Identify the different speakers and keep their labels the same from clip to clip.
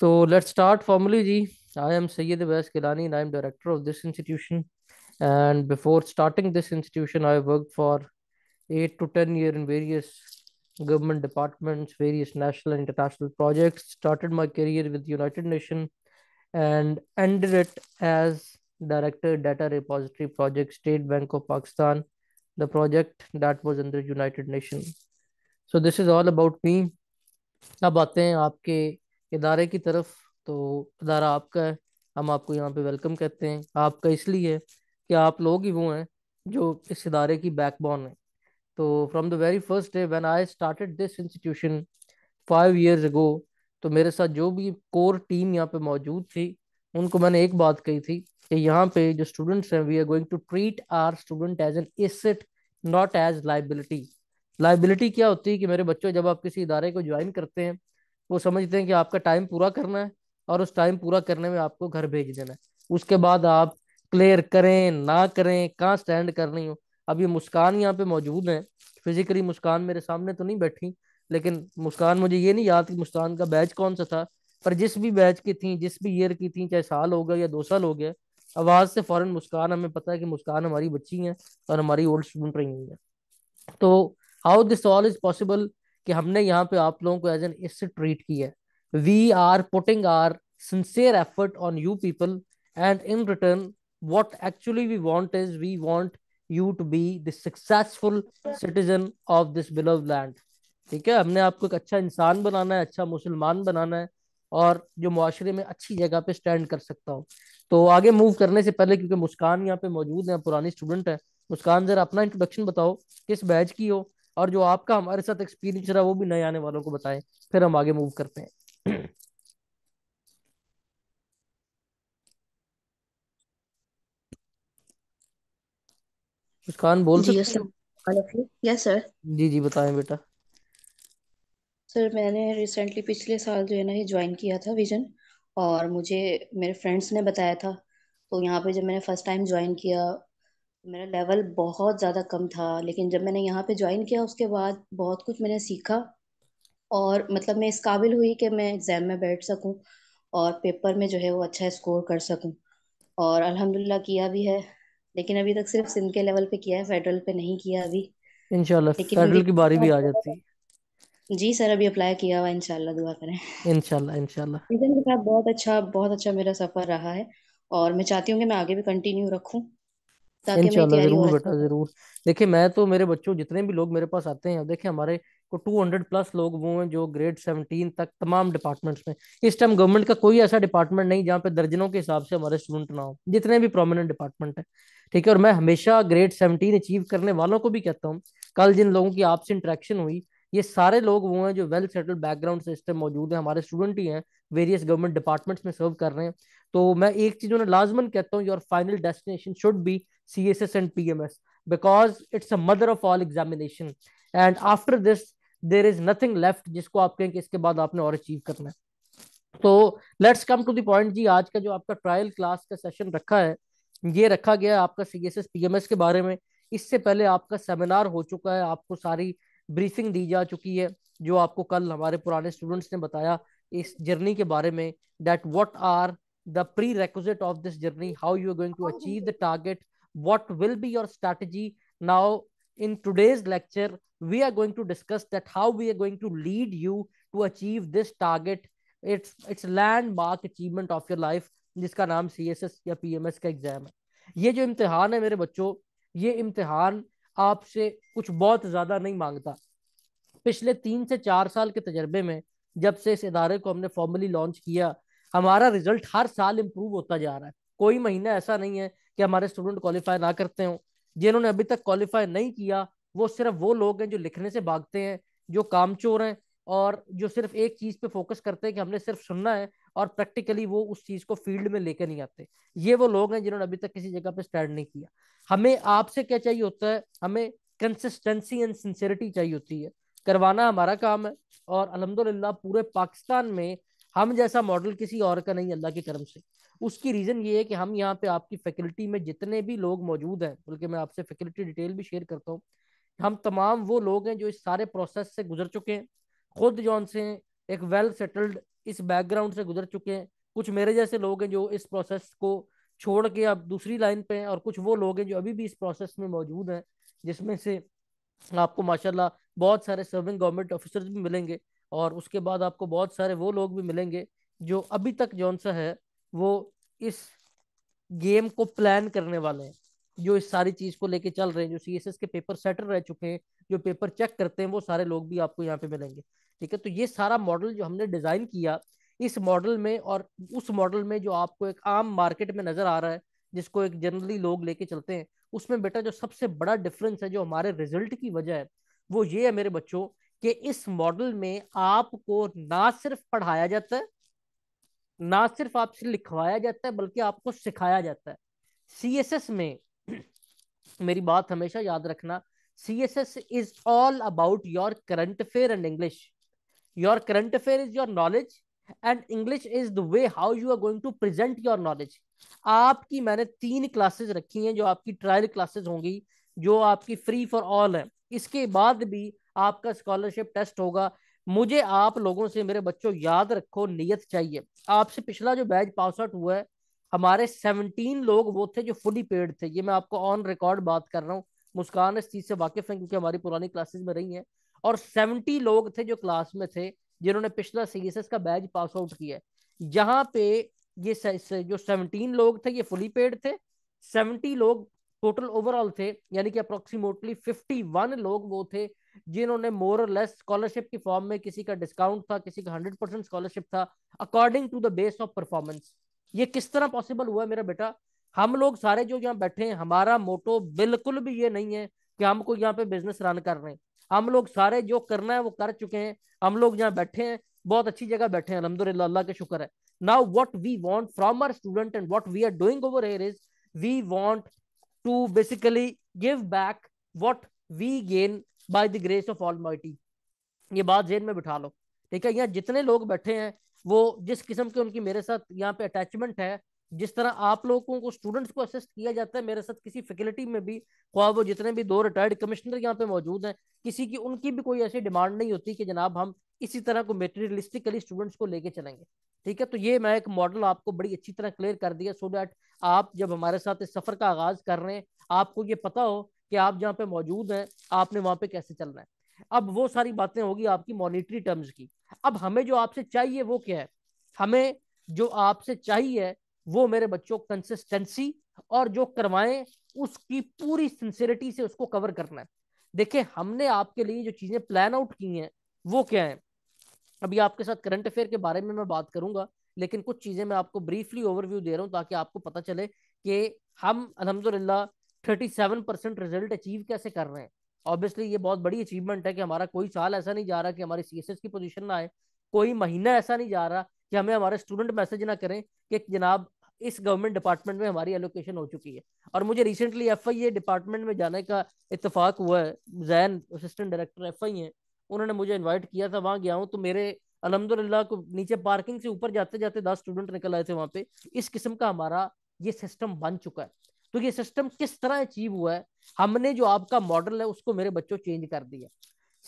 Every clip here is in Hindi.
Speaker 1: So let's start formally, Ji. I am Sayyid Abbas Gilani, and I am director of this institution. And before starting this institution, I worked for eight to 10 years in various government departments, various national and international projects, started my career with United Nations and ended it as director data repository project State Bank of Pakistan, the project that was under United Nations. So this is all about me. Now, आते हैं आपके इदारे की तरफ तो अदारा आपका है हम आपको यहाँ पे वेलकम कहते हैं आपका इसलिए है कि आप लोग ही वो हैं जो इस इदारे की बैकबोन है तो from the very first day when I started this institution five years ago तो मेरे साथ जो भी कोर टीम यहाँ पे मौजूद थी उनको मैंने एक बात कही थी कि यहाँ पे जो स्टूडेंट्स हैं we are going to treat our student as an asset not as liability liability क्या होती है कि मेरे बच्चों जब आप किसी इदारे को ज्वाइन करते हैं वो समझते हैं कि आपका टाइम पूरा करना है और उस टाइम पूरा करने में आपको घर भेज देना है उसके बाद आप क्लियर करें ना करें कहाँ स्टैंड कर रही हो अभी मुस्कान यहाँ पे मौजूद है फिजिकली मुस्कान मेरे सामने तो नहीं बैठी लेकिन मुस्कान मुझे ये नहीं याद कि मुस्कान का बैच कौन सा था पर जिस भी बैच की थी जिस भी ईयर की थी चाहे साल हो गया या दो साल हो गया आवाज से फॉरन मुस्कान हमें पता है कि मुस्कान हमारी बच्ची है और हमारी ओल्ड स्टूडेंट रही है तो how this all is possible कि हमने यहाँ पे आप लोगों को एज एन इससे ट्रीट किया है we are putting our sincere effort on you people and in return what actually we want is we want you to be the successful citizen of this beloved land ठीक है हमने आपको एक अच्छा इंसान बनाना है अच्छा मुसलमान बनाना है और जो मुआरे में अच्छी जगह पे स्टैंड कर सकता हूँ तो आगे मूव करने से पहले क्योंकि मुस्कान यहाँ पे मौजूद है पुरानी स्टूडेंट है मुस्कान जरा अपना इंट्रोडक्शन बताओ किस बैच की हो और जो आपका हमारे साथ एक्सपीरियंस रहा वो भी नए आने वालों को बताएं फिर हम आगे मूव करते हैं मुस्कान बोल जी सकते यस सर जी जी बताएं बेटा सर मैंने रिसेंटली पिछले साल जो है ना ये ज्वाइन किया था विजन और मुझे मेरे फ्रेंड्स ने बताया था तो यहाँ पे जब मैंने फर्स्ट टाइम ज्वाइन किया मेरा लेवल बहुत ज़्यादा कम था लेकिन जब मैंने यहाँ पे ज्वाइन किया उसके बाद बहुत कुछ मैंने सीखा और मतलब मैं इस काबिल हुई कि मैं एग्ज़ाम में बैठ सकूँ और पेपर में जो है वो अच्छा स्कोर कर सकूँ और अल्हम्दुलिल्लाह किया भी है लेकिन अभी तक सिर्फ सिंध के लेवल पे किया है फेडरल पे नहीं किया अभी इंशाल्लाह लेकिन फेडरल की बारी भी आ जाती है जी सर अभी अप्लाई किया हुआ इंशाल्लाह दुआ करें इंशाल्लाह इंशाल्लाह के साथ बहुत अच्छा बहुत अच्छा मेरा सफर रहा है और मैं चाहती हूँ कि मैं आगे भी कंटिन्यू रखूँ
Speaker 2: ताकि तैयारी जरूर और बेटा
Speaker 1: जरूर देखिए मैं तो मेरे बच्चों जितने भी लोग मेरे पास आते हैं देखिए हमारे को टू हंड्रेड प्लस लोग वो हैं जो ग्रेड 17 तक तमाम डिपार्टमेंट्स में इस टाइम गवर्नमेंट का कोई ऐसा डिपार्टमेंट नहीं जहाँ पे दर्जनों के हिसाब से हमारे स्टूडेंट ना हो जितने भी प्रोमिनेंट डिपार्टमेंट है ठीक है और मैं हमेशा ग्रेड सेवनटीन अचीव करने वालों को भी कहता हूँ कल जिन लोगों की आपसे इंट्रेक्शन हुई ये सारे लोग वो हैं जो वेल सेटल्ड बैकग्राउंड सिस्टम मौजूद है हमारे स्टूडेंट ही हैं वेरियस गवर्नमेंट डिपार्टमेंट्स में सर्व कर रहे हैं तो मैं एक चीज उन्हें लाजमन कहता हूँ your final destination should be C S S and P M S because it's a mother of all examination and after this there is nothing left जिसको आप कहें कि इसके बाद आपने और अचीव करना है तो लेट्स कम टू पॉइंट जी आज का जो आपका ट्रायल क्लास का सेशन रखा है ये रखा गया है आपका C S S P M S के बारे में इससे पहले आपका सेमिनार हो चुका है आपको सारी ब्रीफिंग दी जा चुकी है जो आपको कल हमारे पुराने स्टूडेंट्स ने बताया इस जर्नी के बारे में that what are the prerequisite of this journey how you are going to achieve the target what will be your strategy now in today's lecture we are going to discuss that how we are going to lead you to achieve this target it's it's landmark achievement of your life जिसका नाम सी एस एस या पी एम एस का एग्जाम है ये जो इम्तिहान है मेरे बच्चों ये इम्तिहान आपसे कुछ बहुत ज़्यादा नहीं मांगता पिछले तीन से चार साल के तजर्बे में जब से इस इदारे को हमने फॉर्मली लॉन्च किया हमारा रिजल्ट हर साल इम्प्रूव होता जा रहा है कोई महीना ऐसा नहीं है कि हमारे स्टूडेंट क्वालिफाई ना करते हों जिन्होंने अभी तक क्वालिफाई नहीं किया वो सिर्फ वो लोग हैं जो लिखने से भागते हैं जो कामचोर हैं और जो सिर्फ एक चीज पे फोकस करते हैं कि हमने सिर्फ सुनना है और प्रैक्टिकली वो उस चीज को फील्ड में लेकर नहीं आते ये वो लोग हैं जिन्होंने अभी तक किसी जगह पे स्टैंड नहीं किया हमें आपसे क्या चाहिए होता है हमें कंसिस्टेंसी एंड सिंसियरिटी चाहिए होती है करवाना हमारा काम है और अलहमदुल्ला पूरे पाकिस्तान में हम जैसा मॉडल किसी और का नहीं अल्लाह के करम से उसकी रीज़न ये है कि हम यहाँ पे आपकी फैकल्टी में जितने भी लोग मौजूद हैं बल्कि मैं आपसे फैकल्टी डिटेल भी शेयर करता हूँ हम तमाम वो लोग हैं जो इस सारे प्रोसेस से गुजर चुके हैं खुद जौन से एक वेल सेटल्ड इस बैकग्राउंड से गुजर चुके हैं कुछ मेरे जैसे लोग हैं जो इस प्रोसेस को छोड़ के अब दूसरी लाइन पे हैं और कुछ वो लोग हैं जो अभी भी इस प्रोसेस में मौजूद हैं जिसमें से आपको माशाल्लाह बहुत सारे सर्विंग गवर्नमेंट ऑफिसर्स भी मिलेंगे और उसके बाद आपको बहुत सारे वो लोग भी मिलेंगे जो अभी तक जौन सा है वो इस गेम को प्लान करने वाले हैं जो इस सारी चीज को लेके चल रहे हैं जो सी एस एस के पेपर सेटर रह चुके हैं जो पेपर चेक करते हैं वो सारे लोग भी आपको यहाँ पे मिलेंगे ठीक है तो ये सारा मॉडल जो हमने डिजाइन किया इस मॉडल में और उस मॉडल में जो आपको एक आम मार्केट में नजर आ रहा है जिसको एक जनरली लोग लेके चलते हैं उसमें बेटा जो सबसे बड़ा डिफरेंस है जो हमारे रिजल्ट की वजह है वो ये है मेरे बच्चों कि इस मॉडल में आपको ना सिर्फ पढ़ाया जाता है ना सिर्फ आपसे लिखवाया जाता है बल्कि आपको सिखाया जाता है सीएसएस में मेरी बात हमेशा याद रखना CSS is all about your current affair and English your current affair is your knowledge and English is the way how you are going to present your knowledge आपकी मैंने तीन क्लासेस रखी हैं जो आपकी ट्रायल क्लासेस होंगी जो आपकी फ्री फॉर ऑल है इसके बाद भी आपका स्कॉलरशिप टेस्ट होगा मुझे आप लोगों से मेरे बच्चों याद रखो नियत चाहिए आपसे पिछला जो बैच पास आउट हुआ है हमारे सेवनटीन लोग वो थे जो फुली पेड थे ये मैं आपको ऑन रिकॉर्ड बात कर रहा हूँ मुस्कान इस चीज़ से वाकिफ है क्योंकि हमारी पुरानी क्लासेस में रही है और सेवनटी लोग थे जो क्लास में थे जिन्होंने पिछला सी का बैच पास आउट किया है यहाँ पे ये जो सेवनटीन लोग थे ये फुली पेड थे सेवनटी लोग टोटल ओवरऑल थे यानी कि अप्रोक्सीमेटली फिफ्टी वन लोग वो थे जिन्होंने मोर और लेस स्कॉलरशिप की फॉर्म में किसी का डिस्काउंट था किसी का हंड्रेड परसेंट स्कॉलरशिप था according to the base of performance ये किस तरह पॉसिबल हुआ मेरा बेटा हम लोग सारे जो यहाँ बैठे हैं हमारा मोटो बिल्कुल भी ये नहीं है कि हमको यहाँ पे बिजनेस रन कर रहे हैं हम लोग सारे जो करना है वो कर चुके हैं हम लोग यहाँ बैठे हैं बहुत अच्छी जगह बैठे हैं अलहमदुल्ला अल्लाह के शुक्र है now what we want from our student and what we are doing over here is we want to basically give back what we gain by the grace of almighty ये बात जेन में बिठा लो ठीक है यहाँ जितने लोग बैठे हैं वो जिस किस्म के उनकी मेरे साथ यहाँ पे अटैचमेंट है जिस तरह आप लोगों को स्टूडेंट्स को असिस्ट किया जाता है मेरे साथ किसी फैकल्टी में भी ख्वाब वो जितने भी दो रिटायर्ड कमिश्नर यहाँ पे मौजूद हैं किसी की उनकी भी कोई ऐसी डिमांड नहीं होती कि जनाब हम इसी तरह को मेटेरियलिस्टिकली स्टूडेंट्स को लेके चलेंगे ठीक है तो ये मैं एक मॉडल आपको बड़ी अच्छी तरह क्लियर कर दिया सो डैट आप जब हमारे साथ इस सफर का आगाज कर रहे हैं आपको ये पता हो कि आप जहाँ पे मौजूद हैं आपने वहाँ पे कैसे चलना है अब वो सारी बातें होगी आपकी मॉनिटरी टर्म्स की अब हमें जो आपसे चाहिए वो क्या है हमें जो आपसे चाहिए वो मेरे बच्चों कंसिस्टेंसी और जो करवाएं उसकी पूरी सिंसियरिटी से उसको कवर करना है देखिए हमने आपके लिए जो चीज़ें प्लान आउट की हैं वो क्या है अभी आपके साथ करंट अफेयर के बारे में मैं बात करूंगा लेकिन कुछ चीज़ें मैं आपको ब्रीफली ओवरव्यू दे रहा हूँ ताकि आपको पता चले कि हम अलहमदुल्ला thirty seven percent result achieve कैसे कर रहे हैं ऑब्वियसली ये बहुत बड़ी अचीवमेंट है कि हमारा कोई साल ऐसा नहीं जा रहा कि हमारी सी की पोजिशन ना आए कोई महीना ऐसा नहीं जा रहा कि हमें हमारे स्टूडेंट मैसेज ना करें कि जनाब इस गवर्नमेंट डिपार्टमेंट में हमारी एलोकेशन हो चुकी है और मुझे रिसेंटली एफ आई डिपार्टमेंट में जाने का इतफाक हुआ है Jain assistant director F I हैं उन्होंने मुझे इन्वाइट किया था वहाँ गया हूँ तो मेरे अलहमदुल्ला को नीचे पार्किंग से ऊपर जाते जाते दस स्टूडेंट निकल आए थे वहाँ पे इस किस्म का हमारा ये सिस्टम बन चुका है तो ये सिस्टम किस तरह अचीव हुआ है हमने जो आपका मॉडल है उसको मेरे बच्चों चेंज कर दिया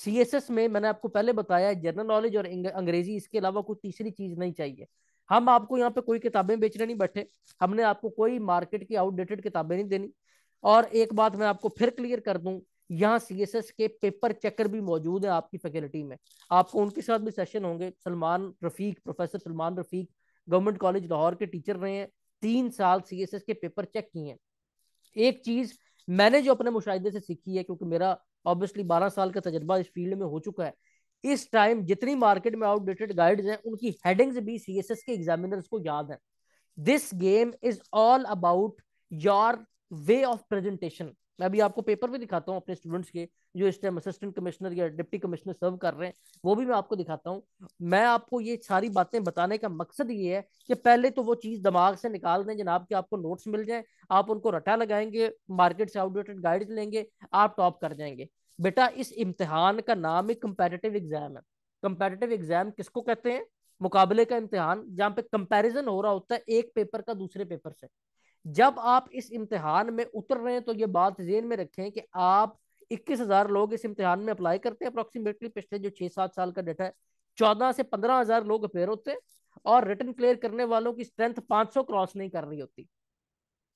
Speaker 1: सी एस एस में मैंने आपको पहले बताया जनरल नॉलेज और अंग्रेजी इसके अलावा कोई तीसरी चीज नहीं चाहिए हम आपको यहाँ पे कोई किताबें बेचने नहीं बैठे हमने आपको कोई मार्केट की आउटडेटेड किताबें नहीं देनी और एक बात मैं आपको फिर क्लियर कर दूं यहाँ सी एस एस के पेपर चेकर भी मौजूद है आपकी फैकल्टी में आपको उनके साथ भी सेशन होंगे Salman Rafiq professor Salman Rafiq government college Lahore के टीचर रहे हैं तीन साल सी एस एस के पेपर चेक किए हैं एक चीज मैंने जो अपने मुशाहिदे से सीखी है क्योंकि मेरा ऑब्वियसली बारह साल का तजर्बा इस फील्ड में हो चुका है इस टाइम जितनी मार्केट में आउटडेटेड गाइड्स हैं उनकी हेडिंग्स भी सी एस एस के एग्जामिनर्स को याद है this game is all about your way of presentation मैं अभी आपको पेपर भी दिखाता हूँ अपने स्टूडेंट्स के जो इस टाइम असिस्टेंट कमिश्नर या डिप्टी कमिश्नर सर्व कर रहे हैं वो भी मैं आपको दिखाता हूँ मैं आपको ये सारी बातें बताने का मकसद ये है कि पहले तो वो चीज़ दिमाग से निकाल दें जनाब के आपको नोट्स मिल जाएं आप उनको रटा लगाएंगे मार्केट से आउटडेटेड गाइड लेंगे आप टॉप कर जाएंगे बेटा इस इम्तहान का नाम ही कंपेरेटिव एग्जाम है कंपेरेटिव एग्जाम किसको कहते हैं मुकाबले का इम्तहान जहाँ पे कंपेरिजन हो रहा होता है एक पेपर का दूसरे पेपर से जब आप इस इम्तिहान में उतर रहे हैं तो ये बात जेन में रखें कि आप इक्कीस हजार लोग इस इम्तिहान में अप्लाई करते हैं अप्रोक्सीमेटली पिछले जो छः सात साल का डेटा है चौदह से पंद्रह हजार लोग अपेयर होते हैं और रिटर्न क्लियर करने वालों की स्ट्रेंथ पाँच सौ क्रॉस नहीं कर रही होती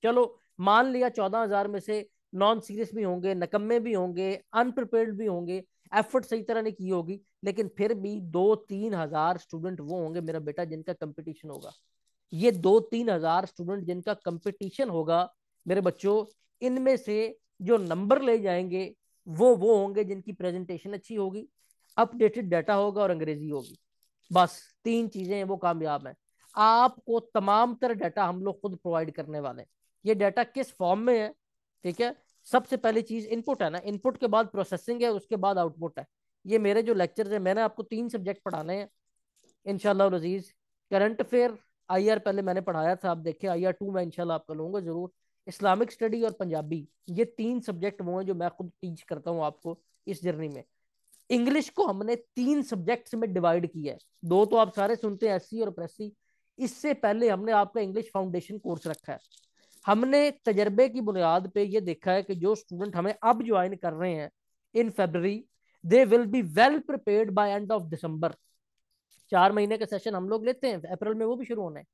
Speaker 1: चलो मान लिया चौदह हजार में से नॉन सीरियस भी होंगे नकम्मे भी होंगे अनप्रिपेयर्ड भी होंगे एफर्ट सही तरह ने की होगी लेकिन फिर भी दो तीन हजार स्टूडेंट वो होंगे मेरा बेटा जिनका कंपटीशन होगा ये दो तीन हजार स्टूडेंट जिनका कंपटीशन होगा मेरे बच्चों इनमें से जो नंबर ले जाएंगे वो वो होंगे जिनकी प्रेजेंटेशन अच्छी होगी अपडेटेड डाटा होगा और अंग्रेजी होगी बस तीन चीजें वो कामयाब है आपको तमाम तरह डाटा हम लोग खुद प्रोवाइड करने वाले हैं ये डाटा किस फॉर्म में है ठीक है सबसे पहली चीज इनपुट है ना इनपुट के बाद प्रोसेसिंग है उसके बाद आउटपुट है ये मेरे जो लेक्चर है मैंने आपको तीन सब्जेक्ट पढ़ाने हैं इनशाला करंट अफेयर आई आर पहले मैंने पढ़ाया था आप देखें आई आर टू मैं इनशाला आपका लूंगा जरूर इस्लामिक स्टडी और पंजाबी ये तीन सब्जेक्ट वो हैं जो मैं खुद टीच करता हूँ आपको इस जर्नी में इंग्लिश को हमने तीन सब्जेक्ट्स में डिवाइड किया है दो तो आप सारे सुनते हैं एस और प्रेसी इससे पहले हमने आपका इंग्लिश फाउंडेशन कोर्स रखा है हमने तजर्बे की बुनियाद पे ये देखा है कि जो स्टूडेंट हमें अब ज्वाइन कर रहे हैं in February they will be well prepared by end of December चार महीने का सेशन हम लोग लेते हैं अप्रैल में वो भी शुरू होना है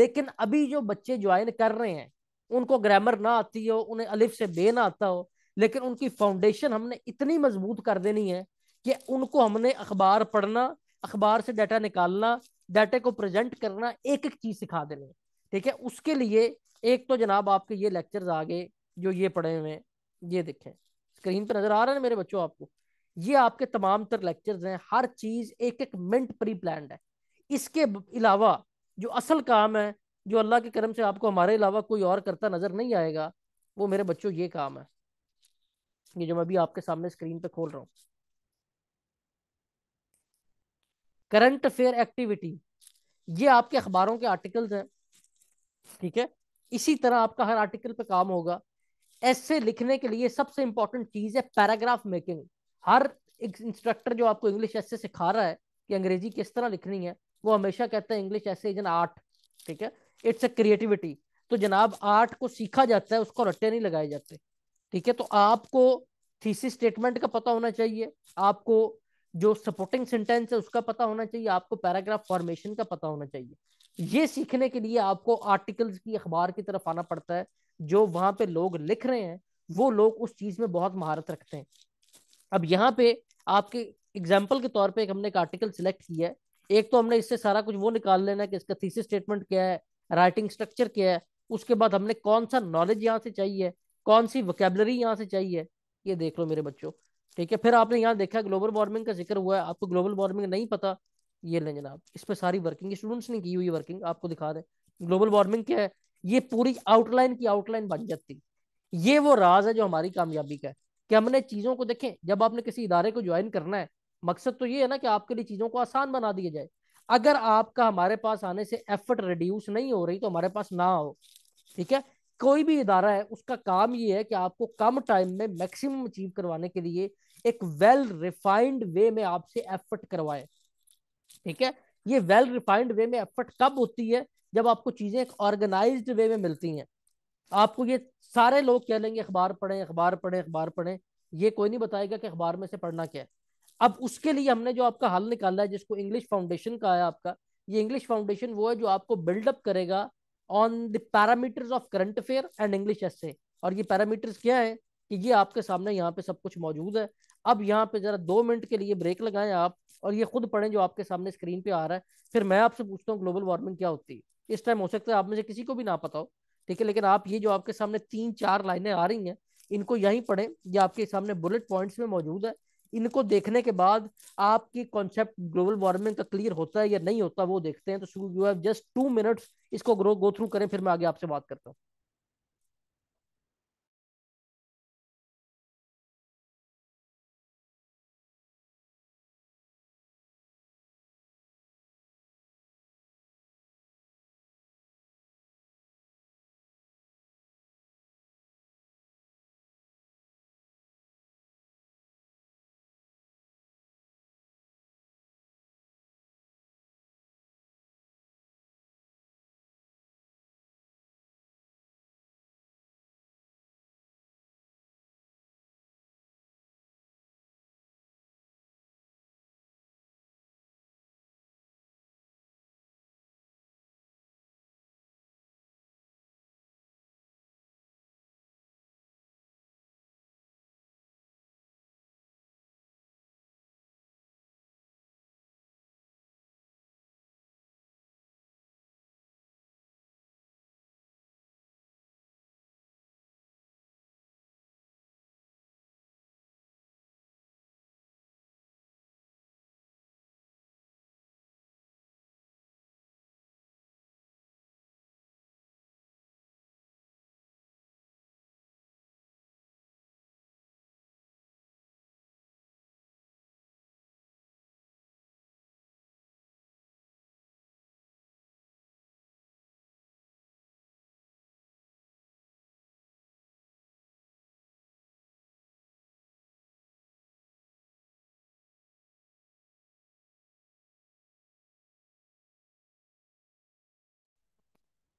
Speaker 1: लेकिन अभी जो बच्चे ज्वाइन कर रहे हैं उनको ग्रामर ना आती हो उन्हें अलिफ से बे ना आता हो लेकिन उनकी फाउंडेशन हमने इतनी मजबूत कर देनी है कि उनको हमने अखबार पढ़ना अखबार से डाटा निकालना डाटा को प्रेजेंट करना एक एक चीज सिखा देनी है ठीक है उसके लिए एक तो जनाब आपके ये लेक्चर्स आगे जो ये पढ़े हुए हैं ये देखें स्क्रीन पर नजर आ रहा है मेरे बच्चों आपको ये आपके तमाम तर लेक्चर्स हैं हर चीज़ एक एक मिनट प्री प्लान है इसके अलावा जो असल काम है जो अल्लाह के करम से आपको हमारे अलावा कोई और करता नज़र नहीं आएगा वो मेरे बच्चों ये काम है ये जो मैं अभी आपके सामने स्क्रीन पे खोल रहा हूँ करंट अफेयर एक्टिविटी ये आपके अखबारों के आर्टिकल्स हैं ठीक है इसी तरह आपका हर आर्टिकल पे काम होगा ऐसे लिखने के लिए सबसे इंपॉर्टेंट चीज़ है पैराग्राफ मेकिंग हर एक इंस्ट्रक्टर जो आपको इंग्लिश ऐसे सिखा रहा है कि अंग्रेजी किस तरह लिखनी है वो हमेशा कहता है इंग्लिश ऐसे इज एन आर्ट ठीक है इट्स ए क्रिएटिविटी तो जनाब आर्ट को सीखा जाता है उसको रट्टे नहीं लगाए जाते ठीक है तो आपको थीसिस स्टेटमेंट का पता होना चाहिए आपको जो सपोर्टिंग सेंटेंस है उसका पता होना चाहिए आपको पैराग्राफ फॉर्मेशन का पता होना चाहिए ये सीखने के लिए आपको आर्टिकल्स की अखबार की तरफ आना पड़ता है जो वहाँ पे लोग लिख रहे हैं वो लोग उस चीज़ में बहुत महारत रखते हैं अब यहाँ पे आपके एग्जाम्पल के तौर पर हमने एक आर्टिकल सिलेक्ट किया है एक तो हमने इससे सारा कुछ वो निकाल लेना है कि इसका थीसिस स्टेटमेंट क्या है राइटिंग स्ट्रक्चर क्या है उसके बाद हमने कौन सा नॉलेज यहाँ से चाहिए कौन सी वोकेबलरी यहाँ से चाहिए ये देख लो मेरे बच्चों ठीक है फिर आपने यहाँ देखा ग्लोबल वार्मिंग का जिक्र हुआ है आपको ग्लोबल वार्मिंग नहीं पता ये लें जनाब इस पर सारी वर्किंग स्टूडेंट्स ने की हुई वर्किंग आपको दिखा दें ग्लोबल वार्मिंग क्या है ये पूरी आउटलाइन की आउटलाइन बन जाती ये वो राज है जो हमारी कामयाबी का है कि हमने चीज़ों को देखें जब आपने किसी इदारे को ज्वाइन करना है मकसद तो ये है ना कि आपके लिए चीज़ों को आसान बना दिया जाए अगर आपका हमारे पास आने से एफर्ट रिड्यूस नहीं हो रही तो हमारे पास ना हो ठीक है कोई भी इदारा है उसका काम ये है कि आपको कम टाइम में मैक्सिमम अचीव करवाने के लिए एक वेल रिफाइंड वे में आपसे एफर्ट करवाए ठीक है ये वेल रिफाइंड वे में एफर्ट कब होती है जब आपको चीजें एक ऑर्गेनाइज्ड वे में मिलती हैं आपको ये सारे लोग कह लेंगे अखबार पढ़ें अखबार पढ़ें अखबार पढ़ें ये कोई नहीं बताएगा कि अखबार में से पढ़ना क्या है अब उसके लिए हमने जो आपका हल निकाला है जिसको इंग्लिश फाउंडेशन का है आपका ये इंग्लिश फाउंडेशन वो है जो आपको बिल्डअप करेगा on the parameters of current affair and English essay और ये पैरामीटर्स क्या है कि ये आपके सामने यहाँ पे सब कुछ मौजूद है अब यहाँ पे जरा दो मिनट के लिए ब्रेक लगाएं आप और ये खुद पढ़ें जो आपके सामने स्क्रीन पे आ रहा है फिर मैं आपसे पूछता हूँ ग्लोबल वार्मिंग क्या होती है इस टाइम हो सकता है आप में से किसी को भी ना पता हो ठीक है लेकिन आप ये जो आपके सामने तीन चार लाइनें आ रही हैं इनको यहीं पढ़ें ये आपके सामने बुलेट पॉइंट्स में मौजूद है इनको देखने के बाद आपकी कॉन्सेप्ट ग्लोबल वार्मिंग का क्लियर होता है या नहीं होता वो देखते हैं तो you have just two minutes इसको ग्रो गो थ्रू करें फिर मैं आगे आपसे बात करता हूँ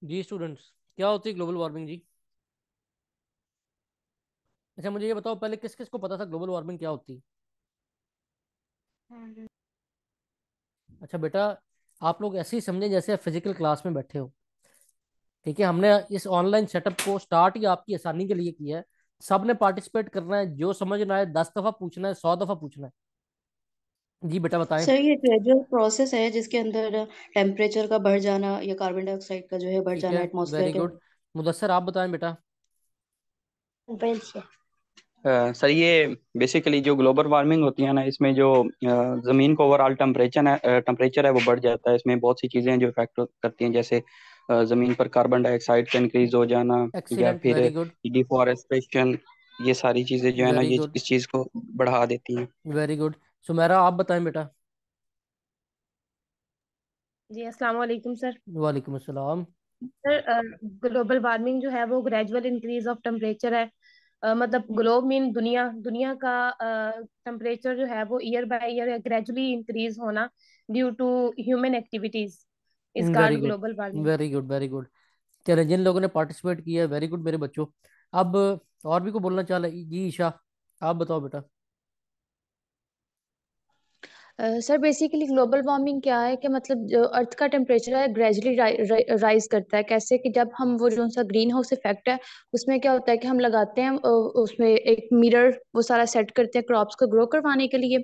Speaker 1: जी स्टूडेंट्स क्या होती है ग्लोबल वार्मिंग जी अच्छा मुझे ये बताओ पहले किस किस को पता था ग्लोबल वार्मिंग क्या होती है अच्छा बेटा आप लोग ऐसे ही समझे जैसे आप फिजिकल क्लास में बैठे हो ठीक है हमने इस ऑनलाइन सेटअप को स्टार्ट ही आपकी आसानी के लिए किया है सब ने पार्टिसिपेट करना है जो समझना है दस दफा पूछना है सौ दफा पूछना है जी बेटा बताएं सर ये ग्रेजुअल प्रोसेस है जिसके अंदर टेम्परेचर का बढ़ जाना या कार्बन डाइऑक्साइड का जो है बढ़ ठीक जाना है एटमॉस्फेयर वेरी के गुड मुदस्सर आप बताएं बेटा सर ये बेसिकली जो ग्लोबल वार्मिंग होती है ना इसमें जो जमीन का ओवरऑल टेम्परेचर है टेम्परेचर है वो बढ़ जाता है इसमें बहुत सी चीजें हैं जो इफेक्ट करती हैं जैसे जमीन पर कार्बन डाइऑक्साइड का इंक्रीज हो जाना या एक्सीलेंट फिर गुड डिफॉरेस्टेशन ये सारी चीजें जो है ना वेरी ये गुड इस चीज को बढ़ा देती हैं वेरी गुड सुमेरा आप बताएं बेटा जी अस्सलाम वालेकुम सर वालेकुम अस्सलाम सर ग्लोबल वार्मिंग जो है वो gradual increase of temperature uh uh, मतलब ग्लोब मीन दुनिया दुनिया का टेम्परेचर uh, जो है वो year by year gradually increase होना due to human activities
Speaker 2: is hmm, called global warming
Speaker 1: very good very good चले जिन लोगों ने पार्टिसिपेट किया वेरी गुड मेरे बच्चों अब और भी को बोलना चाह रहे जी ईशा आप बताओ बेटा सर बेसिकली ग्लोबल वार्मिंग क्या है कि मतलब जो अर्थ का टेम्परेचर है ग्रेजुअली राइज करता है कैसे कि जब हम वो जो सा ग्रीन हाउस इफेक्ट है उसमें क्या होता है कि हम लगाते हैं उसमें एक मिरर वो सारा सेट करते हैं क्रॉप्स को ग्रो करवाने के लिए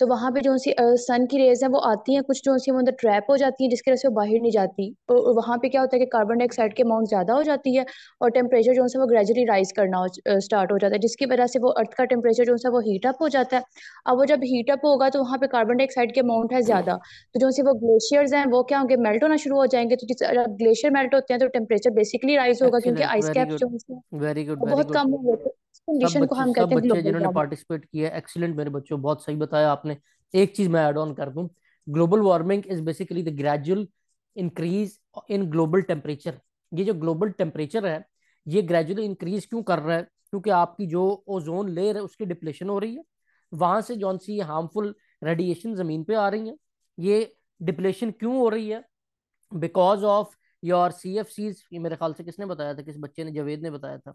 Speaker 1: तो वहाँ पे जो सी सन की रेज है वो आती हैं कुछ जो सी अंदर ट्रैप हो जाती हैं जिसकी वजह से वो बाहर नहीं जाती और तो वहाँ पे क्या होता है कि कार्बन डाइऑक्साइड की अमाउंट ज़्यादा हो जाती है और टेम्परेचर जो है वो ग्रेजुअली राइज करना हो, स्टार्ट हो जाता है जिसकी वजह से वो अर्थ का टेम्परेचर जो है वो हीटअप हो जाता है अब वो जब हीटअप होगा तो वहाँ पर कार्बन डाइऑक्साइड की अमाउंट है ज़्यादा तो जो सी वो ग्लेशियर्स हैं वो क्या होंगे मेल्ट होना शुरू हो जाएंगे तो जब ग्लेशियर मेल्ट होते हैं तो टेम्परेचर बेसिकली राइज होगा क्योंकि आइस कैप जो वेरी गुड बहुत कम हो हैं कंडीशन को हम कहते हैं जिन्होंने पार्टिसिपेट किया एक्सीलेंट मेरे बच्चों बहुत सही बताया आपने आपने एक चीज मैं एड ऑन कर दूं global warming is basically the gradual increase in global temperature ये जो ग्लोबल टेम्परेचर है ये ग्रेजुअली इंक्रीज क्यों कर रहा है क्योंकि आपकी जो ओजोन लेयर है उसकी डिप्लेशन हो रही है वहां से जौन सी हार्मफुल रेडिएशन जमीन पे आ रही है ये डिप्लेशन क्यों हो रही है because of your C F Cs मेरे ख्याल से किसने बताया था किस बच्चे ने जवेद ने बताया था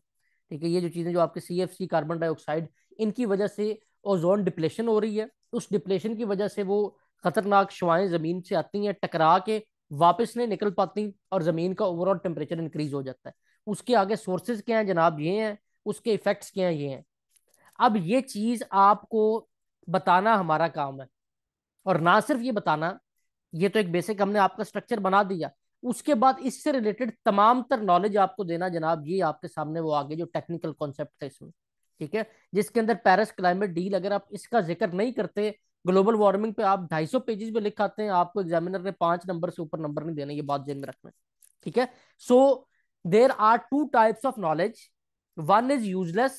Speaker 1: ठीक है ये जो चीज़ें जो आपके C F C carbon dioxide इनकी वजह से ओजोन डिप्लेशन हो रही है तो उस डिप्लेशन की वजह से वो खतरनाक शुआएं ज़मीन से आती हैं टकरा के वापस नहीं निकल पाती और ज़मीन का ओवरऑल टेम्परेचर इंक्रीज हो जाता है उसके आगे सोर्सेज क्या हैं जनाब ये हैं उसके इफ़ेक्ट्स क्या हैं ये हैं अब ये चीज़ आपको बताना हमारा काम है और ना सिर्फ ये बताना ये तो एक बेसिक हमने आपका स्ट्रक्चर बना दिया उसके बाद इससे रिलेटेड तमाम तर नॉलेज आपको देना जनाब ये आपके सामने वो आगे जो टेक्निकल कॉन्सेप्ट है इसमें ठीक है जिसके अंदर पेरिस क्लाइमेट डील अगर आप इसका जिक्र नहीं करते ग्लोबल वार्मिंग पे आप 250 पेजेस पे लिख आते हैं आपको एग्जामिनर ने पांच नंबर से ऊपर नंबर नहीं देना ये बात जेन में रखना ठीक है so there are two types of knowledge one is useless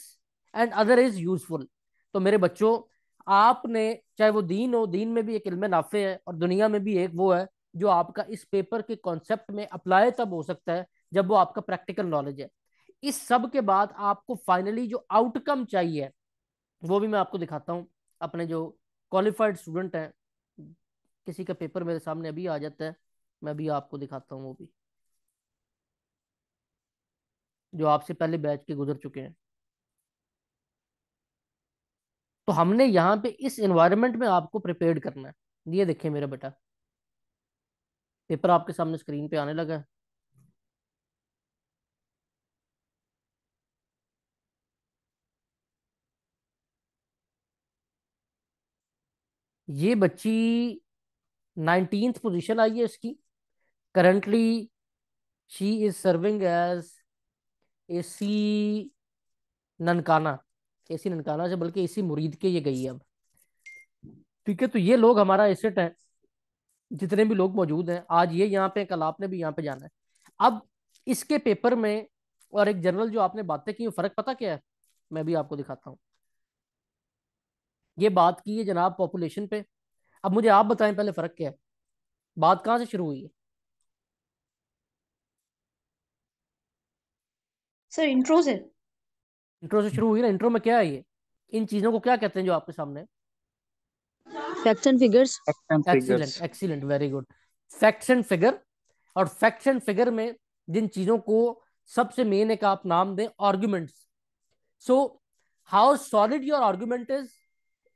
Speaker 1: and other is useful तो मेरे बच्चों आपने चाहे वो दीन हो दीन में भी एक इल्म नाफे है और दुनिया में भी एक वो है जो आपका इस पेपर के कॉन्सेप्ट में अप्लाई तब हो सकता है जब वो आपका प्रैक्टिकल नॉलेज है इस सब के बाद आपको फाइनली जो आउटकम चाहिए वो भी मैं आपको दिखाता हूँ अपने जो क्वालिफाइड स्टूडेंट हैं किसी का पेपर मेरे सामने अभी आ जाता है मैं भी आपको दिखाता हूँ वो भी जो आपसे पहले बैच के गुजर चुके हैं तो हमने यहाँ पे इस एनवायरनमेंट में आपको प्रिपेयर करना है ये देखिए मेरा बेटा पेपर आपके सामने स्क्रीन पे आने लगा है ये बच्ची नाइनटीन पोजीशन आई है इसकी currently she is serving as A C Nankana A C Nankana से बल्कि इसी मुरीद के ये गई है अब ठीक है तो ये लोग हमारा एसेट है जितने भी लोग मौजूद हैं आज ये यहाँ पे कल आपने भी यहाँ पे जाना है अब इसके पेपर में और एक जनरल जो आपने बातें की फर्क पता क्या है मैं भी आपको दिखाता हूँ ये बात की है जनाब पॉपुलेशन पे अब मुझे आप बताएं पहले फ़र्क क्या है बात कहाँ से शुरू हुई है सर इंट्रो से इंट्रो से शुरू हुई ना इंट्रो में क्या है ये इन चीज़ों को क्या कहते हैं जो आपके सामने facts and figures excellent excellent very good facts and figure और फैक्ट्स एंड फिगर में जिन चीज़ों को सबसे मेन एक आप नाम दें arguments so how solid your argument is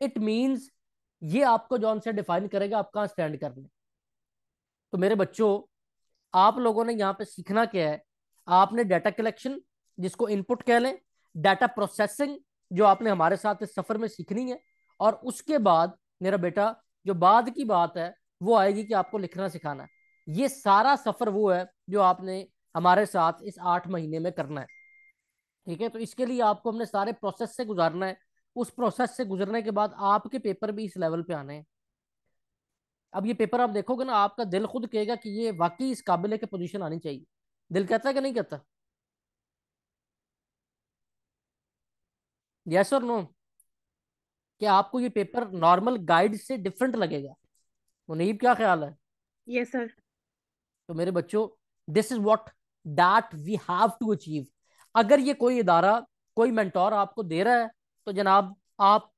Speaker 1: it means ये आपको जो आंसर डिफाइन करेगा आप कहाँ स्टैंड कर लें तो मेरे बच्चों आप लोगों ने यहाँ पे सीखना क्या है आपने डाटा कलेक्शन जिसको इनपुट कह लें डाटा प्रोसेसिंग जो आपने हमारे साथ इस सफ़र में सीखनी है और उसके बाद मेरा बेटा जो बाद की बात है वो आएगी कि आपको लिखना सिखाना है ये सारा सफ़र वो है जो आपने हमारे साथ इस आठ महीने में करना है ठीक है तो इसके लिए आपको हमने सारे प्रोसेस से गुजारना है उस प्रोसेस से गुजरने के बाद आपके पेपर भी इस लेवल पे आने हैं अब ये पेपर आप देखोगे ना आपका दिल खुद कहेगा कि ये वाकई इस काबिले के पोजीशन आनी चाहिए दिल कहता है कि नहीं कहता यस और नो कि आपको ये पेपर नॉर्मल गाइड से डिफरेंट लगेगा मुनीब क्या ख्याल है यस सर तो मेरे बच्चों this is what that we have to achieve अगर ये कोई इदारा कोई मेंटोर आपको दे रहा है तो जनाब आप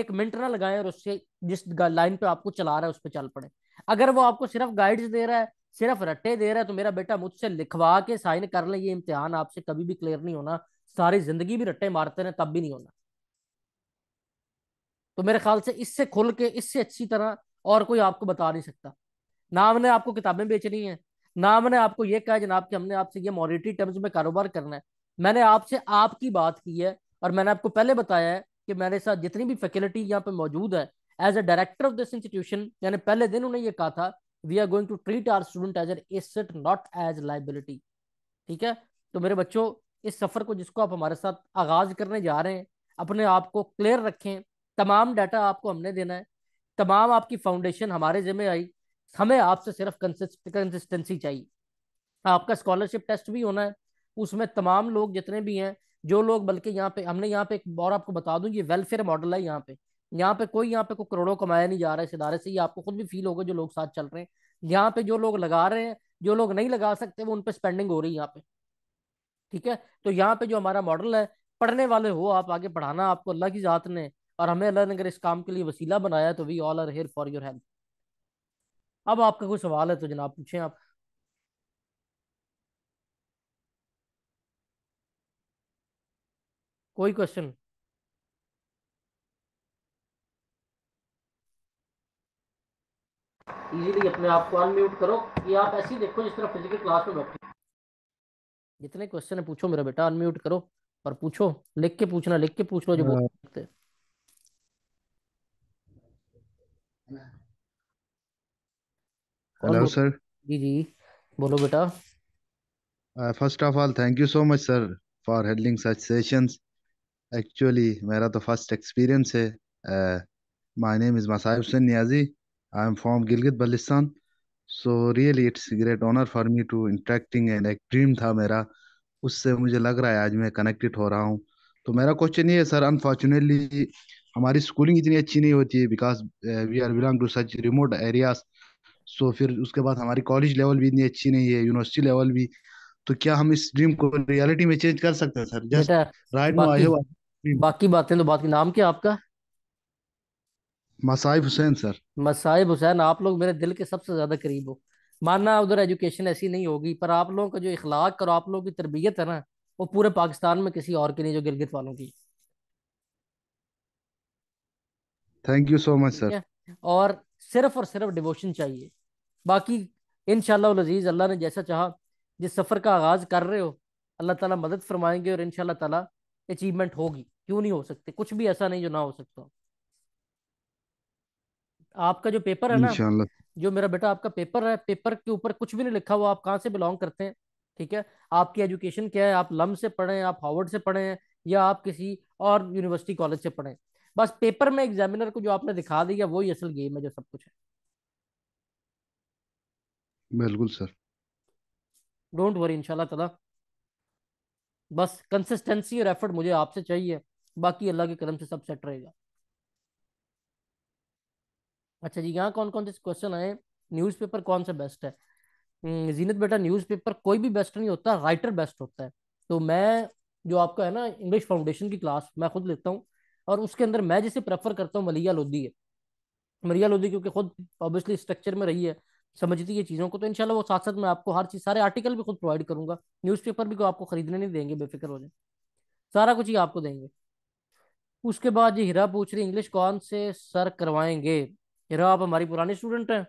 Speaker 1: एक मिनट ना लगाएं और उससे जिस लाइन पे आपको चला रहा है उस पर चल पड़े अगर वो आपको सिर्फ गाइड्स दे रहा है सिर्फ रट्टे दे रहा है तो मेरा बेटा मुझसे लिखवा के साइन कर ले ये इम्तिहान आपसे कभी भी क्लियर नहीं होना सारी जिंदगी भी रट्टे मारते रहे तब भी नहीं होना तो मेरे ख्याल से इससे खुल के इससे अच्छी तरह और कोई आपको बता नहीं सकता ना हमने आपको किताबें बेचनी है ना हमने आपको ये कहा जनाब कि हमने आपसे ये मॉरिटरी टर्म्स में कारोबार करना है मैंने आपसे आपकी बात की है और मैंने आपको पहले बताया है कि मेरे साथ जितनी भी फैकल्टी यहाँ पे मौजूद है as a director of this institution यानी पहले दिन उन्हें ये कहा था we are going to treat our student as asset not as liability ठीक है तो मेरे बच्चों इस सफ़र को जिसको आप हमारे साथ आगाज़ करने जा रहे हैं अपने आप को क्लियर रखें तमाम डाटा आपको हमने देना है तमाम आपकी फाउंडेशन हमारे जिम्मे आई हमें आपसे सिर्फ कंसिस्टेंसी चाहिए आपका स्कॉलरशिप टेस्ट भी होना है उसमें तमाम लोग जितने भी हैं जो लोग बल्कि यहाँ पे हमने यहाँ पे एक और आपको बता दूं ये वेलफेयर मॉडल है यहाँ पे यहाँ पे कोई यहाँ पे कोई करोड़ों कमाया नहीं जा रहा है इस इदारे से ये आपको खुद भी फील होगा जो लोग साथ चल रहे हैं यहाँ पे जो लोग लगा रहे हैं जो लोग नहीं लगा सकते वो उन पर स्पेंडिंग हो रही है यहाँ पे ठीक है तो यहाँ पे जो हमारा मॉडल है पढ़ने वाले हो आप आगे पढ़ाना आपको अल्लाह की ज़ात ने और हमें अल्लाह ने अगर इस काम के लिए वसीला बनाया तो we all are here for your help अब आपका कोई सवाल है तो जनाब पूछें आप कोई क्वेश्चन इजीली अपने आप को अनम्यूट करो कि आप ऐसे ही देखो जिस तरह फिजिकल क्लास में बैठे जितने क्वेश्चन है पूछो मेरा बेटा अनम्यूट करो और पूछो लिख के पूछना लिख के पूछ लो जो बोल हाँ। सकते हेलो सर जी जी बोलो बेटा first of all thank you so much sir for holding such sessions actually मेरा तो फर्स्ट एक्सपीरियंस है my name is Masaib Hussain Niazi. I am from Gilgit Baltistan. So really it's great honor for me to interacting and एक ड्रीम था मेरा उससे मुझे लग रहा है आज मैं कनेक्टेड हो रहा हूँ तो मेरा क्वेश्चन ये है सर अनफॉर्चुनेटली हमारी स्कूलिंग इतनी अच्छी नहीं होती है because we are belong to such remote areas so फिर उसके बाद हमारी कॉलेज लेवल भी इतनी अच्छी नहीं है यूनिवर्सिटी लेवल भी तो क्या हम इस ड्रीम को रियलिटी में चेंज कर सकते हैं sir just right no I have बाकी बातें तो बात की नाम क्या आपका मसाइब हुसैन सर मसाइब हुसैन आप लोग मेरे दिल के सबसे ज्यादा करीब हो मानना उधर एजुकेशन ऐसी नहीं होगी पर आप लोगों का जो इखलाक और आप लोगों की तरबियत है ना वो पूरे पाकिस्तान में किसी और की नहीं जो गिलगित वालों की thank you so much sir और सिर्फ और सिर्फ डिवोशन चाहिए बाकी इन अजीज अल्लाह ने जैसा चाहा जिस सफ़र का आगाज़ कर रहे हो अल्लाह ताला मदद फरमाएंगे और इन ताला अचीवमेंट होगी क्यों नहीं हो सकते कुछ भी ऐसा नहीं जो ना हो सकता आपका जो पेपर है ना जो मेरा बेटा आपका पेपर है पेपर के ऊपर कुछ भी नहीं लिखा हुआ आप कहाँ से बिलोंग करते हैं ठीक है आपकी एजुकेशन क्या है आप लम से पढ़े हैं आप हार्वर्ड से पढ़े हैं या आप किसी और यूनिवर्सिटी कॉलेज से पढ़े बस पेपर में एग्जामिनर को जो आपने दिखा दिया वही असल गेम है जो सब कुछ है बिल्कुल सर डोंट वरी इनशाला तला बस कंसिस्टेंसी और एफर्ट मुझे आपसे चाहिए बाकी अल्लाह के कदम से सब सेट रहेगा अच्छा जी यहाँ कौन कौन से क्वेश्चन आए न्यूज़पेपर कौन सा बेस्ट है हम्म, जीनत बेटा न्यूज़पेपर कोई भी बेस्ट नहीं होता राइटर बेस्ट होता है तो मैं जो आपका है ना इंग्लिश फाउंडेशन की क्लास मैं खुद लेता हूँ और उसके अंदर मैं जिसे प्रेफर करता हूँ मलिया लोधी है मलिया लोधी क्योंकि खुद ऑब्वियसली स्ट्रक्चर में रही है समझती है चीज़ों को तो इनशाला वो साथ साथ मैं आपको हर चीज़ सारे आर्टिकल भी खुद प्रोवाइड करूंगा न्यूज़पेपर भी को आपको खरीदने नहीं देंगे बेफिक्र हो जाए सारा कुछ ही आपको देंगे उसके बाद ये हिरा पूछ रही इंग्लिश कौन से सर करवाएंगे हिरा आप हमारी पुरानी स्टूडेंट हैं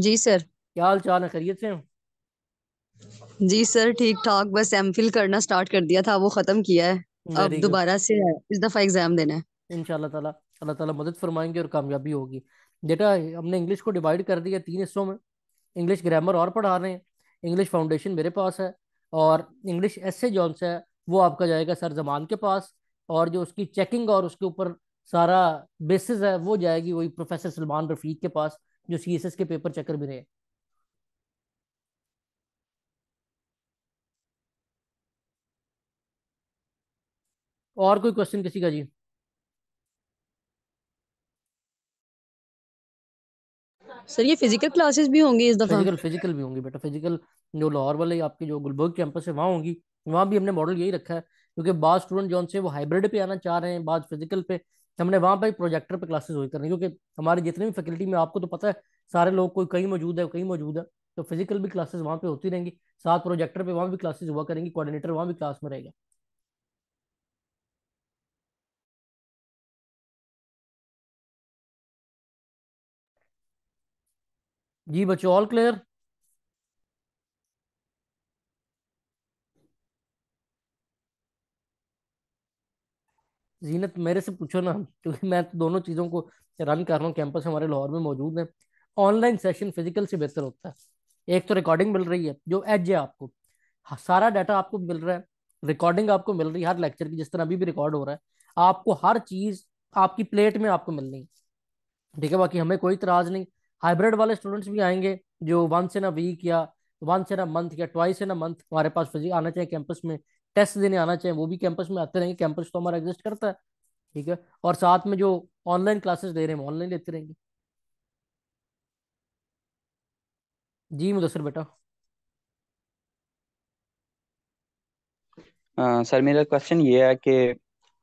Speaker 1: जी सर क्या हाल चाल है खैरियत से जी सर ठीक ठाक बस एम करना स्टार्ट कर दिया था वो खत्म किया है
Speaker 2: अब दोबारा से
Speaker 1: इस दफा एग्जाम देना है इंशाल्लाह ताला अल्लाह ताला मदद फरमाएंगे और कामयाबी होगी डेटा हमने इंग्लिश को डिवाइड कर दिया तीन हिस्सों में इंग्लिश ग्रामर और पढ़ा रहे हैं इंग्लिश फाउंडेशन मेरे पास है और इंग्लिश एस ए जॉन्स है वो आपका जाएगा सर जमान के पास और जो उसकी चेकिंग और उसके ऊपर सारा बेसिस है वो जाएगी वही प्रोफेसर सलमान रफीक के पास जो सी एस एस के पेपर चक्कर भी रहे और कोई क्वेश्चन किसी का जी सर ये फिजिकल क्लासेस भी होंगी इस दफा फिजिकल फिजिकल भी होंगी बेटा फिजिकल जो लाहौर वाले आपके जो गुलबर्ग कैंपस है वहाँ होंगी वहाँ भी हमने मॉडल यही रखा है क्योंकि बाद स्टूडेंट जो से वो हाइब्रिड पे आना चाह रहे हैं बाद फिजिकल पे हमने वहाँ पर प्रोजेक्टर पे क्लासेज हुई करनी क्योंकि हमारे जितने भी फैकल्टी में आपको तो पता है सारे लोग कोई कहीं मौजूद है कहीं मौजूद है तो फिजिकल भी क्लासेस वहाँ पे होती रहेंगी साथ प्रोजेक्टर पे वहाँ भी क्लासेस हुआ करेंगी कोऑर्डिनेटर वहाँ भी क्लास में रहेगा जी बच्चों ऑल क्लियर जीनत मेरे से पूछो ना क्योंकि मैं तो दोनों चीज़ों को रन कर रहा हूँ कैंपस हमारे लाहौर में मौजूद है ऑनलाइन सेशन फिजिकल से बेहतर होता है एक तो रिकॉर्डिंग मिल रही है जो एज है आपको हाँ, सारा डाटा आपको मिल रहा है रिकॉर्डिंग आपको मिल रही है हर लेक्चर की जिस तरह अभी भी रिकॉर्ड हो रहा है आपको हर चीज़ आपकी प्लेट में आपको मिल रही है ठीक है बाकी हमें कोई इतराज नहीं हाइब्रिड वाले स्टूडेंट्स भी आएंगे जो वंस इन अ वीक या वंस इन अ मंथ या ट्वाइस इन अ मंथ हमारे पास फिजिक आना चाहिए कैंपस में टेस्ट देने आना चाहिए वो भी कैंपस में आते रहेंगे कैंपस तो हमारा एग्जिस्ट करता है ठीक है और साथ में जो ऑनलाइन क्लासेस दे रहे हैं ऑनलाइन लेते रहेंगे जी मुदसर बेटा सर मेरा क्वेश्चन ये है कि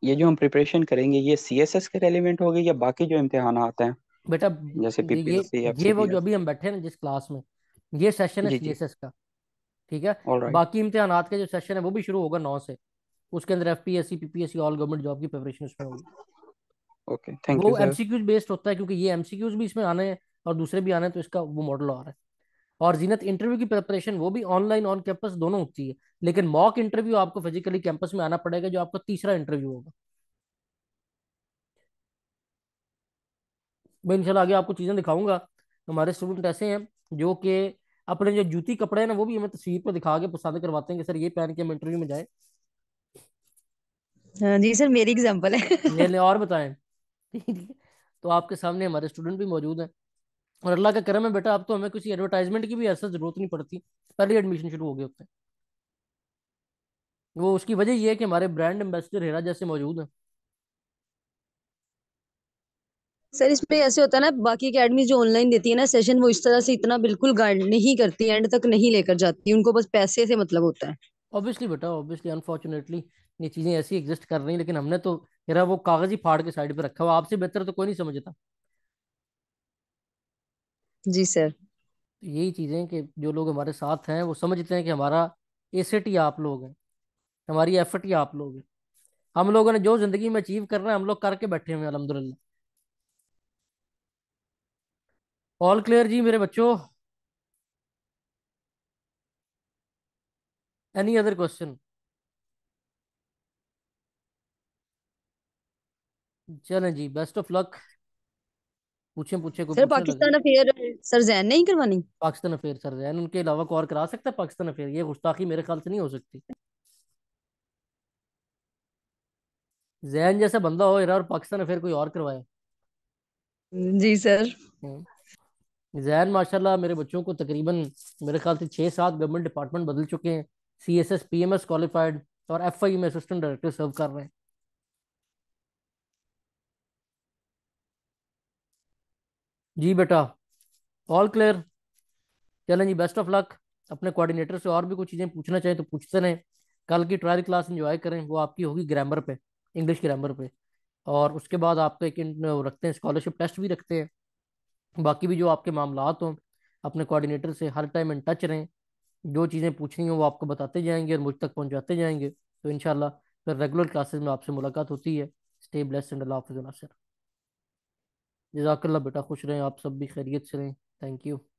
Speaker 1: ये जो हम प्रिपरेशन करेंगे ये सी एस एस के रेलिवेंट होगी या बाकी जो इम्तिहान आते हैं बेटा जैसे ये ये वो जो अभी हम बैठे हैं ना जिस क्लास में ये सेशन है सीएसएस का ठीक है right. बाकी इम्तिहान के जो सेशन है वो भी शुरू होगा नौ से उसके अंदर F P S C P P S C all government job की प्रिपरेशन उसमें होगी ओके थैंक यू वो एमसीक्यूज बेस्ड होता है क्योंकि ये एमसीक्यूज भी इसमें आने हैं और दूसरे भी आने हैं तो इसका वो मॉडल आ रहा है और जीनत इंटरव्यू की प्रिपरेशन वो भी ऑनलाइन ऑन कैंपस दोनों होती है लेकिन मॉक इंटरव्यू आपको फिजिकली कैंपस में आना पड़ेगा जो आपका तीसरा इंटरव्यू होगा मैं इनशाला आगे आपको चीज़ें दिखाऊंगा हमारे स्टूडेंट ऐसे हैं जो कि अपने जो जूती कपड़े हैं ना वो भी हमें तस्वीर पर दिखा के पसंद करवाते हैं कि सर ये पहन के हम इंटरव्यू में जाए हाँ जी सर मेरी एग्जांपल है और बताएं तो आपके सामने हमारे स्टूडेंट भी मौजूद हैं और अल्लाह का करम है बेटा आप तो हमें किसी एडवर्टाइजमेंट की भी ऐसा जरूरत नहीं पड़ती पहले एडमिशन शुरू हो गए होते हैं वो उसकी वजह यह है कि हमारे ब्रांड एम्बेसडर हेरा जैसे मौजूद हैं सर इसमें ऐसे होता है ना बाकी अकेडमी जो ऑनलाइन देती है ना सेशन वो इस तरह से इतना बिल्कुल गाइड नहीं करती एंड तक नहीं लेकर जाती उनको बस पैसे से मतलब होता है ऑब्वियसली बेटा ऑब्वियसली अनफॉर्चुनेटली ये चीजें ऐसी एग्जिस्ट कर रही लेकिन हमने तो मेरा वो कागज ही फाड़ के साइड पर रखा हुआ आपसे बेहतर तो कोई नहीं समझता जी सर तो यही चीजें कि जो लोग हमारे साथ हैं वो समझते हैं कि हमारा एसेट ही आप लोग हैं हमारी एफर्ट ही आप लोग हैं हम लोगों ने जो जिंदगी में अचीव करना है हम लोग करके बैठे हुए हैं अलहमदुल्ला ऑल क्लियर जी मेरे बच्चों एनी अदर क्वेश्चन चलें जी बेस्ट ऑफ लक पूछें पूछें कोई सर पाकिस्तान अफेयर सर जैन नहीं करवानी पाकिस्तान अफेयर सर जैन उनके अलावा कोई और करा सकता है पाकिस्तान अफेयर ये गुस्ताखी मेरे ख्याल से नहीं हो सकती जैन जैसा बंदा हो और पाकिस्तान अफेयर कोई और करवाए जी सर जैन माशाल्लाह मेरे बच्चों को तकरीबन मेरे ख्याल से छः सात गवर्नमेंट डिपार्टमेंट बदल चुके हैं C S S P M S qualified और एफ आई में असिस्टेंट डायरेक्टर सर्व कर रहे हैं जी बेटा ऑल क्लियर चलें जी बेस्ट ऑफ लक अपने कोऑर्डिनेटर से और भी कुछ चीज़ें पूछना चाहें तो पूछते रहें कल की ट्रायल क्लास इंजॉय करें वो आपकी होगी ग्रामर पे इंग्लिश ग्रामर पे और उसके बाद आपका एक रखते हैं स्कॉलरशिप टेस्ट भी रखते हैं बाकी भी जो आपके मामला हों अपने कोऑर्डिनेटर से हर टाइम इन टच रहें जो चीज़ें पूछनी हो वो आपको बताते जाएंगे और मुझ तक पहुँचाते जाएंगे तो इन फिर रेगुलर क्लासेस में आपसे मुलाकात होती है स्टे ब्लेस एंड अल्लाह हाफिज़ नासिर जजाकल्ला बेटा खुश रहें आप सब भी खैरियत से रहें थैंक यू